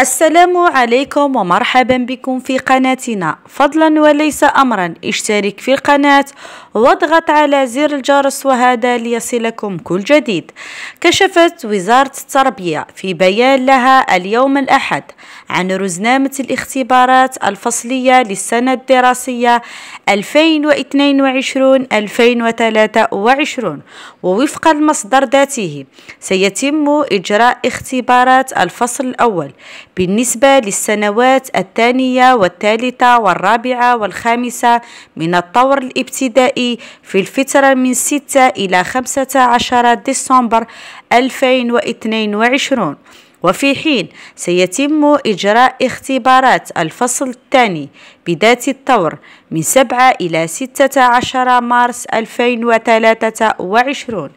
السلام عليكم ومرحبا بكم في قناتنا فضلا وليس امرا اشترك في القناة واضغط على زر الجرس وهذا ليصلكم كل جديد كشفت وزارة التربية في بيان لها اليوم الاحد عن رزنامة الاختبارات الفصلية للسنة الدراسية 2022-2023 ووفق المصدر ذاته سيتم إجراء اختبارات الفصل الأول بالنسبة للسنوات الثانية والثالثة والرابعة والخامسة من الطور الابتدائي في الفترة من 6 إلى 15 ديسمبر 2022 وفي حين سيتم إجراء اختبارات الفصل الثاني بذات الطور من 7 إلى 16 مارس 2023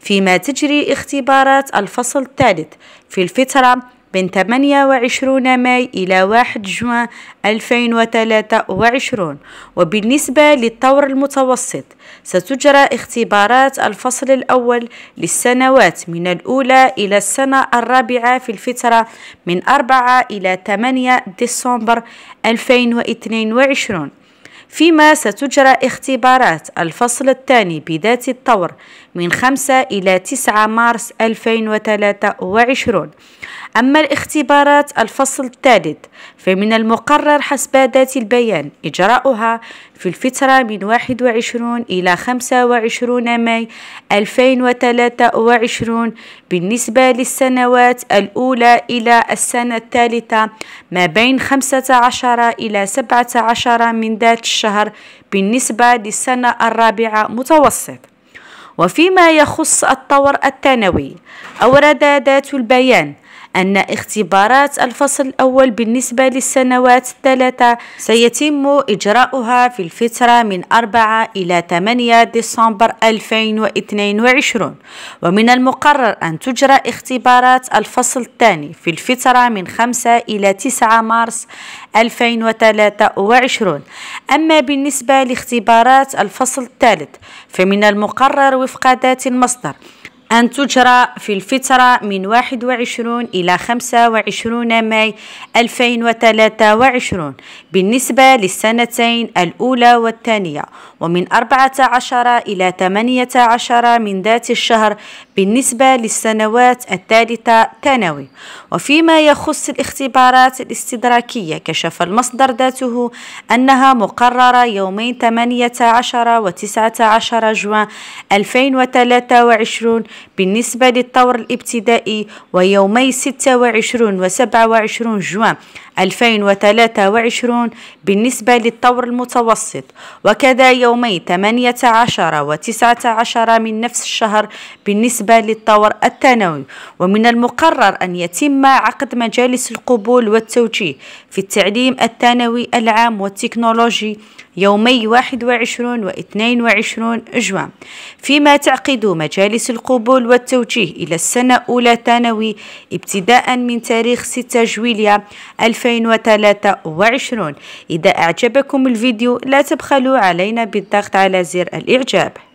فيما تجري اختبارات الفصل الثالث في الفترة من 28 ماي إلى 1 جوان 2023 وبالنسبة للطور المتوسط ستجرى اختبارات الفصل الأول للسنوات من الأولى إلى السنة الرابعة في الفترة من 4 إلى 8 ديسمبر 2022 فيما ستجرى اختبارات الفصل الثاني بذات الطور من 5 إلى 9 مارس 2023 أما الاختبارات الفصل الثالث فمن المقرر حسب ذات البيان إجراؤها في الفترة من 21 إلى 25 ماي 2023 بالنسبة للسنوات الأولى إلى السنة الثالثة ما بين 15 إلى 17 من ذات الشهر الشهر بالنسبة للسنة الرابعة متوسط وفيما يخص الطور الثانوي أورد ذات البيان أن اختبارات الفصل الأول بالنسبة للسنوات الثلاثة سيتم إجراؤها في الفترة من 4 إلى 8 ديسمبر 2022 ومن المقرر أن تجرى اختبارات الفصل الثاني في الفترة من 5 إلى 9 مارس 2023 أما بالنسبة لاختبارات الفصل الثالث فمن المقرر وفق ذات المصدر أن تجرى في الفترة من 21 إلى 25 ماي 2023 بالنسبة للسنتين الأولى والثانية ومن 14 إلى 18 من ذات الشهر بالنسبة للسنوات الثالثة ثانوي وفيما يخص الاختبارات الاستدراكية كشف المصدر ذاته أنها مقررة يومين 18 و 19 جوان 2023 بالنسبة للطور الابتدائي ويومي 26 و 27 جوان 2023 بالنسبة للطور المتوسط وكذا يومي 18 و 19 من نفس الشهر بالنسبة للطور الثانوي ومن المقرر أن يتم عقد مجالس القبول والتوجيه في التعليم الثانوي العام والتكنولوجي يومي 21 و 22 جوان فيما تعقد مجالس القبول القبول والتوجيه إلى السنة أولى ثانوي ابتداء من تاريخ 6 جويليا 2023 إذا أعجبكم الفيديو لا تبخلوا علينا بالضغط على زر الإعجاب